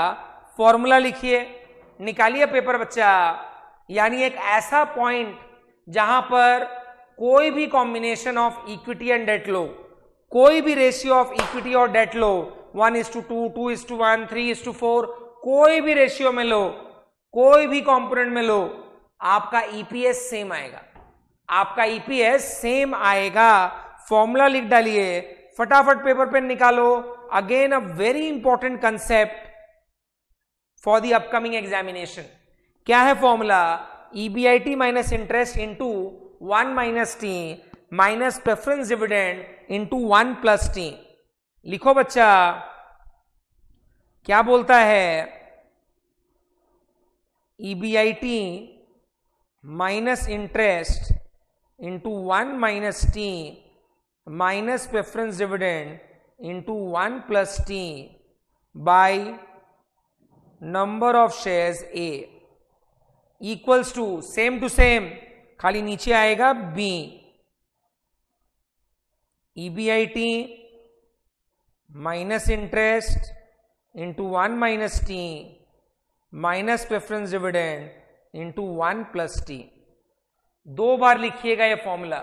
फॉर्मूला लिखिए निकालिए पेपर बच्चा यानी एक ऐसा पॉइंट जहां पर कोई भी combination of equity and debt लो कोई भी रेशियो ऑफ इक्विटी और डेट लो one is to two two is to one three is to four कोई भी रेशियो में लो कोई भी कंपोनेंट में लो आपका ईपीएस e सेम आएगा आपका ईपीएस e सेम आएगा फॉर्मूला लिख डालिए फटाफट पेपर पेन निकालो again a very important concept for the upcoming examination क्या है formula EBIT minus interest into one minus T minus preference dividend into one plus T लिखो बच्चा क्या बोलता है EBIT minus interest into one minus T minus preference dividend into one plus T by number of shares A equals to same to same खाली नीचे आएगा B EBIT minus interest into one minus T minus preference dividend into one plus T दो बार लिखिएगा ये formula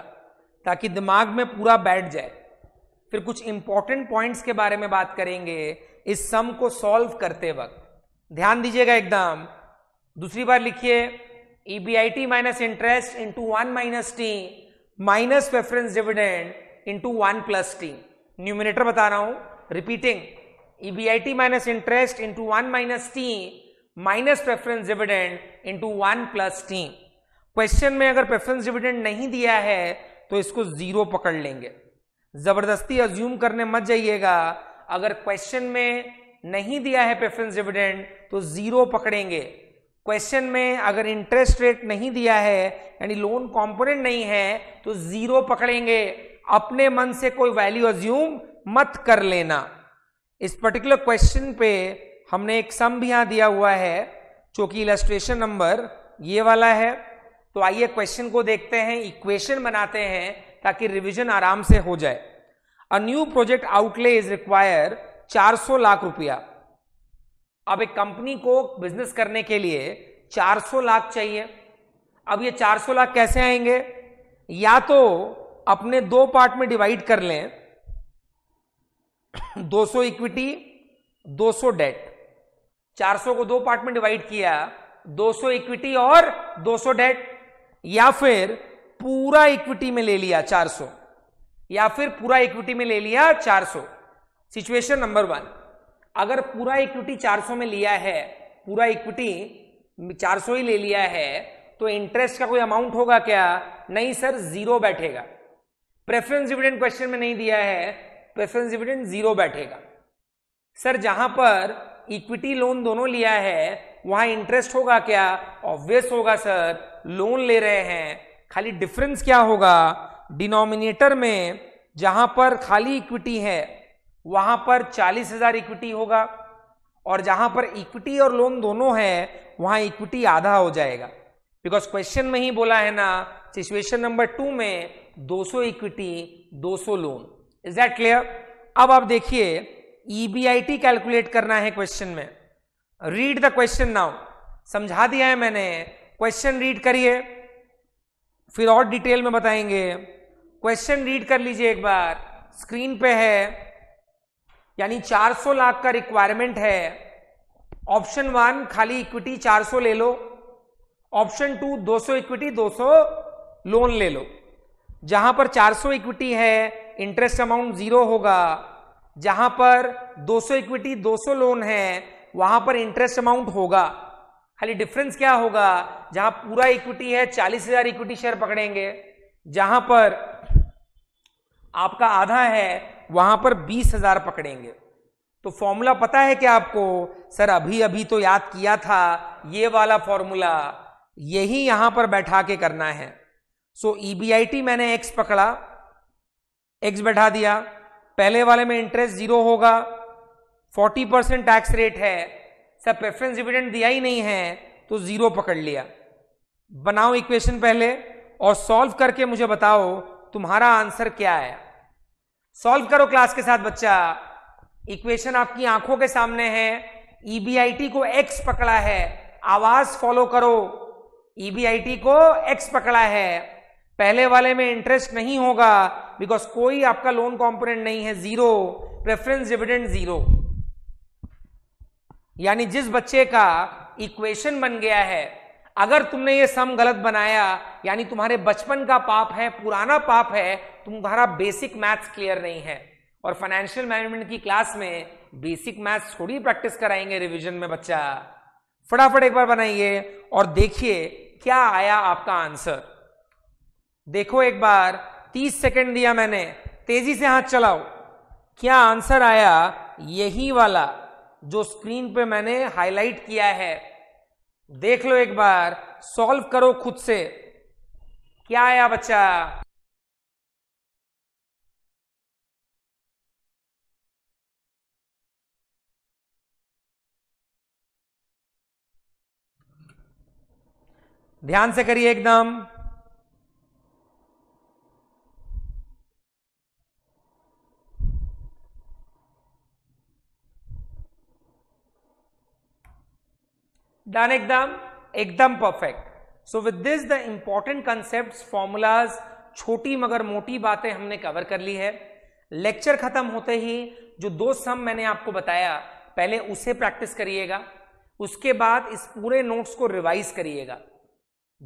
ताकि दिमाग में पूरा बैठ जाए फिर कुछ इंपॉर्टेंट पॉइंट्स के बारे में बात करेंगे इस सम को सॉल्व करते वक्त ध्यान दीजिएगा एकदम दूसरी बार लिखिए E B I T minus interest into one minus T minus preference dividend into one plus T numerator बता रहा हूं repeating EBIT minus interest into one minus T minus preference dividend into one plus T question में अगर preference dividend नहीं दिया है तो इसको जीरो पकड़ लेंगे जबरदस्ती अज्यूम करने मत जाइएगा अगर क्वेश्चन में नहीं दिया है प्रेफरेंस डिविडेंड तो जीरो पकड़ेंगे क्वेश्चन में अगर इंटरेस्ट रेट नहीं दिया है यानी लोन कंपोनेंट नहीं है तो जीरो पकड़ेंगे अपने मन से कोई वैल्यू अज्यूम मत कर लेना इस पर्टिकुलर क्वेश्चन पे हमने एक सम भी यहां दिया हुआ है जो कि इलस्ट्रेशन नंबर ये वाला है तो आइए क्वेश्चन को देखते हैं इक्वेशन बनाते हैं ताकि रिविजन आराम से हो जाए a new project outlay is require 400 lakh रुपया अब एक कंपनी को बिजनेस करने के लिए 400 लाख चाहिए अब ये 400 लाख कैसे आएंगे या तो अपने दो पार्ट में डिवाइड कर लें 200 इक्विटी 200 डेट 400 को दो पार्ट में डिवाइड किया 200 इक्विटी और 200 डेट या फिर पूरा इक्विटी में ले लिया 400 या फिर पूरा इक्विटी में ले लिया 400 सिचुएशन नंबर वन अगर पूरा इक्विटी 400 में लिया है पूरा इक्विटी 400 ही ले लिया है तो इंटरेस्ट का कोई अमाउंट होगा क्या नहीं सर जीरो बैठेगा प्रेफरेंस डिविडेंड क्वेश्चन में नहीं दिया है प्रेफरेंस डिविडेंड जीरो बैठेगा सर जहां पर इक्विटी लोन दोनों लिया है वहां इंटरेस्ट होगा क्या ऑब्वियस होगा सर लोन ले रहे हैं खाली डिफरेंस क्या होगा डिनोमिनेटर में जहां पर खाली इक्विटी है वहां पर चालीस हजार इक्विटी होगा और जहां पर इक्विटी और लोन दोनों है वहां इक्विटी आधा हो जाएगा बिकॉज क्वेश्चन में ही बोला है ना सिचुएशन नंबर टू में 200 equity 200 loan is that clear अब आप देखिए ईबीआईटी e कैलकुलेट करना है क्वेश्चन में रीड द क्वेश्चन नाउ समझा दिया है मैंने क्वेश्चन रीड करिए फिर और डिटेल में बताएंगे क्वेश्चन रीड कर लीजिए एक बार स्क्रीन पे है यानी 400 लाख का रिक्वायरमेंट है ऑप्शन वन खाली इक्विटी 400 ले लो ऑप्शन टू 200 इक्विटी 200 लोन ले लो जहां पर 400 इक्विटी है इंटरेस्ट अमाउंट जीरो होगा जहां पर 200 इक्विटी 200 लोन है वहां पर इंटरेस्ट अमाउंट होगा खाली डिफरेंस क्या होगा जहां पूरा इक्विटी है चालीस हजार इक्विटी शेयर पकड़ेंगे जहां पर आपका आधा है वहां पर बीस हजार पकड़ेंगे तो फॉर्मूला पता है क्या आपको सर अभी अभी तो याद किया था ये वाला फॉर्मूला यही यहां पर बैठा के करना है सो so, ई e मैंने एक्स पकड़ा एक्स बैठा दिया पहले वाले में इंटरेस्ट जीरो होगा 40 परसेंट टैक्स रेट है सर प्रेफरेंस डिविडेंड दिया ही नहीं है तो जीरो पकड़ लिया बनाओ इक्वेशन पहले और सॉल्व करके मुझे बताओ तुम्हारा आंसर क्या है सॉल्व करो क्लास के साथ बच्चा इक्वेशन आपकी आंखों के सामने है ईबीआईटी e को एक्स पकड़ा है आवाज फॉलो करो ईबीआईटी e को एक्स पकड़ा है पहले वाले में इंटरेस्ट नहीं होगा बिकॉज कोई आपका लोन कॉम्पोनेंट नहीं है जीरो प्रेफरेंस डिविडेंड जीरो यानी जिस बच्चे का इक्वेशन बन गया है अगर तुमने ये सम गलत बनाया यानी तुम्हारे बचपन का पाप है पुराना पाप है तुम्हारा बेसिक मैथ्स क्लियर नहीं है और फाइनेंशियल मैनेजमेंट की क्लास में बेसिक मैथ्स थोड़ी प्रैक्टिस कराएंगे रिवीजन में बच्चा फटाफट एक बार बनाइए और देखिए क्या आया आपका आंसर देखो एक बार 30 सेकंड दिया मैंने तेजी से हाथ चलाओ क्या आंसर आया यही वाला जो स्क्रीन पे मैंने हाईलाइट किया है देख लो एक बार सॉल्व करो खुद से क्या आया बच्चा ध्यान से करिए एकदम Done ekdam? एकदम perfect. So with this the important concepts, formulas, छोटी मगर मोटी बातें हमने कवर कर ली है लेक्चर खत्म होते ही जो दो सम मैंने आपको बताया पहले उसे प्रैक्टिस करिएगा उसके बाद इस पूरे नोट्स को रिवाइज करिएगा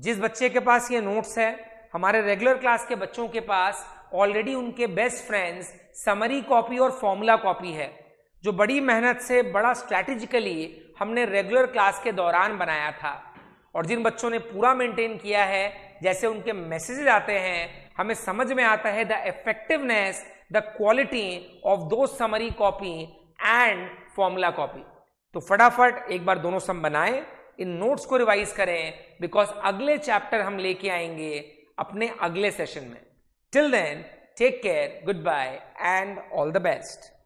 जिस बच्चे के पास ये नोट्स है हमारे रेगुलर क्लास के बच्चों के पास ऑलरेडी उनके बेस्ट फ्रेंड्स समरी कॉपी और फॉर्मूला कॉपी है जो बड़ी मेहनत से बड़ा स्ट्रैटेजिकली हमने रेगुलर क्लास के दौरान बनाया था और जिन बच्चों ने पूरा मेंटेन किया है जैसे उनके मैसेजेस आते हैं हमें समझ में आता है the effectiveness the quality of दो summary copy and formula copy तो फटाफट एक बार दोनों सम बनाएं इन नोट्स को रिवाइज करें बिकॉज अगले चैप्टर हम लेके आएंगे अपने अगले सेशन में till then take care good bye and all the best